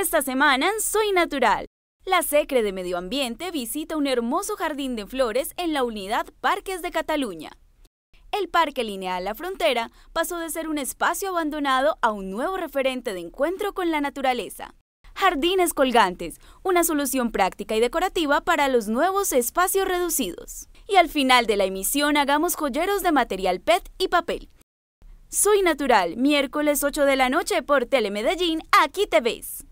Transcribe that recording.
Esta semana en Soy Natural. La Secre de Medio Ambiente visita un hermoso jardín de flores en la unidad Parques de Cataluña. El Parque Lineal La Frontera pasó de ser un espacio abandonado a un nuevo referente de encuentro con la naturaleza. Jardines colgantes, una solución práctica y decorativa para los nuevos espacios reducidos. Y al final de la emisión hagamos joyeros de material PET y papel. Soy Natural, miércoles 8 de la noche por Telemedellín, aquí te ves.